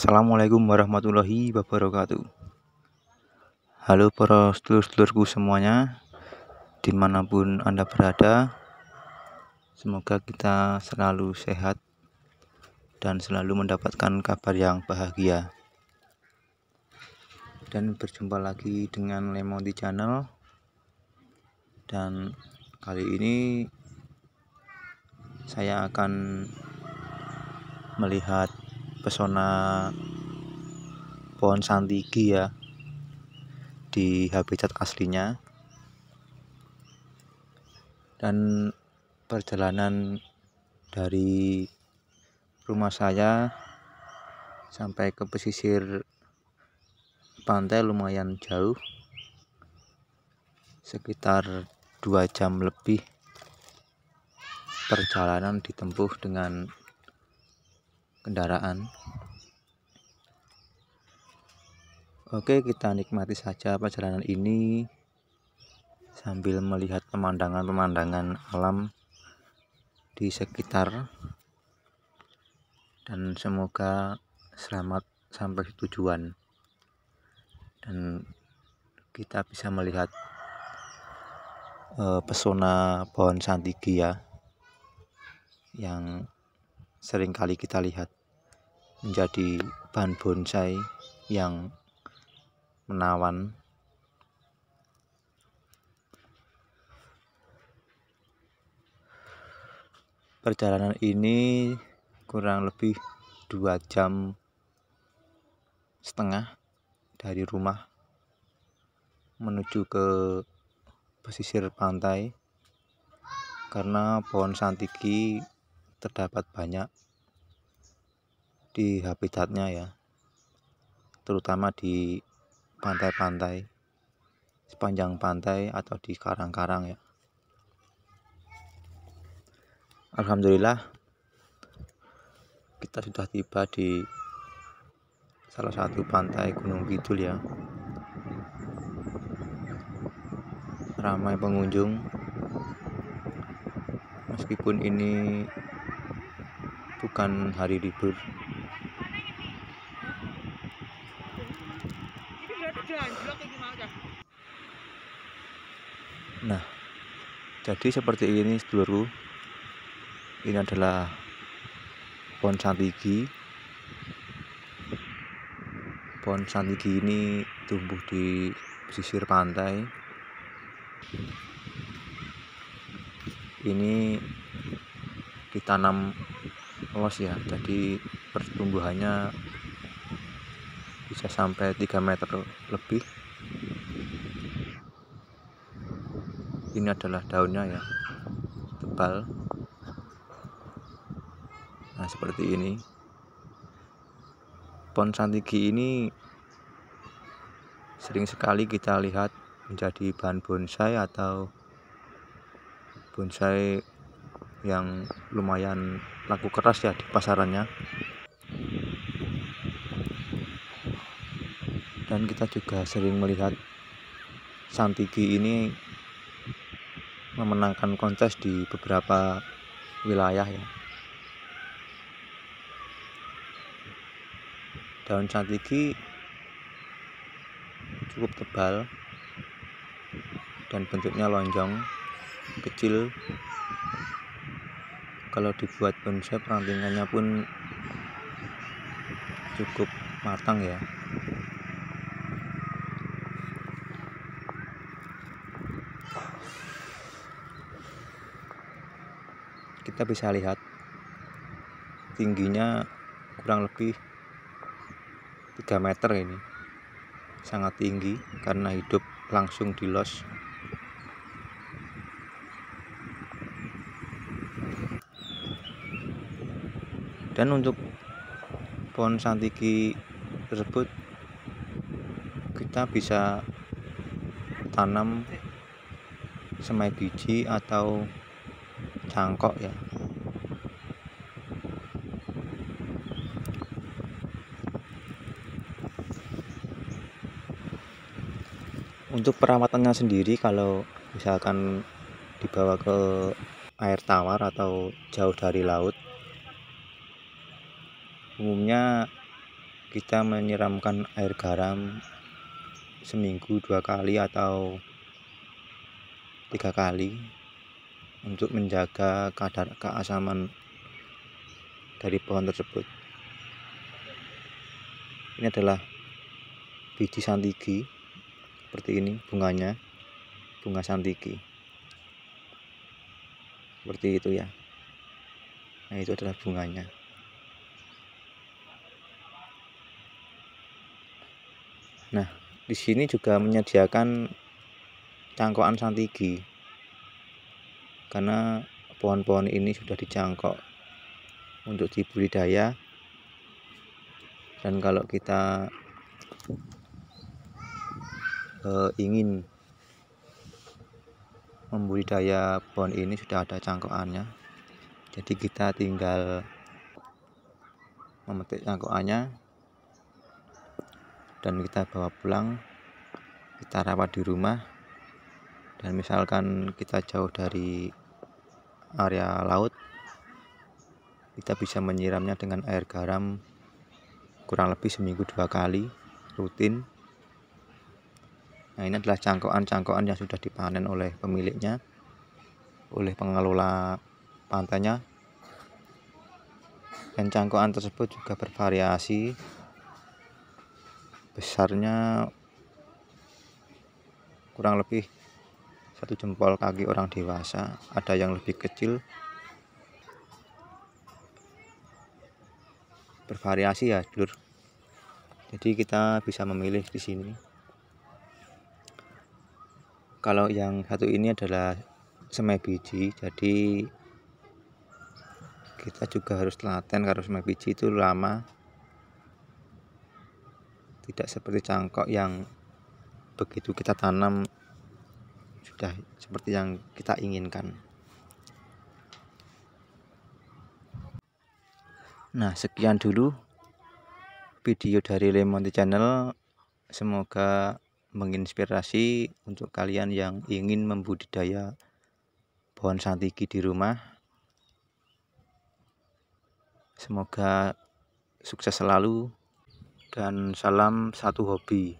Assalamualaikum warahmatullahi wabarakatuh Halo para sedulur-sedulurku semuanya Dimanapun Anda berada Semoga kita selalu sehat Dan selalu mendapatkan kabar yang bahagia Dan berjumpa lagi dengan di Channel Dan kali ini Saya akan melihat pesona pohon santigi ya di habitat aslinya dan perjalanan dari rumah saya sampai ke pesisir pantai lumayan jauh sekitar dua jam lebih perjalanan ditempuh dengan kendaraan Oke kita nikmati saja perjalanan ini sambil melihat pemandangan-pemandangan alam di sekitar dan semoga selamat sampai tujuan dan kita bisa melihat uh, pesona pohon santigia ya, yang seringkali kita lihat menjadi bahan bonsai yang menawan perjalanan ini kurang lebih dua jam setengah dari rumah menuju ke pesisir pantai karena pohon santiki terdapat banyak di habitatnya ya terutama di pantai-pantai sepanjang pantai atau di karang-karang ya Alhamdulillah kita sudah tiba di salah satu pantai Gunung Kidul ya ramai pengunjung meskipun ini bukan hari libur nah jadi seperti ini seluruh ini adalah pohon santigi pohon santigi ini tumbuh di pesisir pantai ini ditanam polos ya jadi pertumbuhannya bisa sampai 3 meter lebih ini adalah daunnya ya tebal nah seperti ini pohon santigi ini sering sekali kita lihat menjadi bahan bonsai atau bonsai yang lumayan laku keras ya di pasarannya dan kita juga sering melihat Santigi ini memenangkan kontes di beberapa wilayah ya daun santigi cukup tebal dan bentuknya lonjong kecil kalau dibuat bonsai perantingannya pun cukup matang ya kita bisa lihat tingginya kurang lebih 3 meter ini sangat tinggi karena hidup langsung di los dan untuk pohon santigi tersebut kita bisa tanam semai biji atau cangkok ya untuk perawatannya sendiri kalau misalkan dibawa ke air tawar atau jauh dari laut umumnya kita menyiramkan air garam seminggu dua kali atau tiga kali untuk menjaga kadar keasaman dari pohon tersebut ini adalah biji santigi seperti ini bunganya bunga santigi seperti itu ya nah itu adalah bunganya Nah, di sini juga menyediakan cangkokan santigi. Karena pohon-pohon ini sudah dicangkok untuk dibudidaya. Dan kalau kita eh, ingin membudidaya pohon ini sudah ada cangkokannya. Jadi kita tinggal memetik cangkokannya dan kita bawa pulang kita rawat di rumah dan misalkan kita jauh dari area laut kita bisa menyiramnya dengan air garam kurang lebih seminggu dua kali rutin nah ini adalah cangkokan-cangkokan yang sudah dipanen oleh pemiliknya oleh pengelola pantainya dan cangkokan tersebut juga bervariasi besarnya kurang lebih satu jempol kaki orang dewasa ada yang lebih kecil bervariasi ya dulur jadi kita bisa memilih di sini kalau yang satu ini adalah semai biji jadi kita juga harus telaten karena semai biji itu lama tidak seperti cangkok yang begitu kita tanam sudah seperti yang kita inginkan nah sekian dulu video dari Lemon Channel semoga menginspirasi untuk kalian yang ingin membudidaya pohon santigi di rumah. Semoga sukses selalu dan salam satu hobi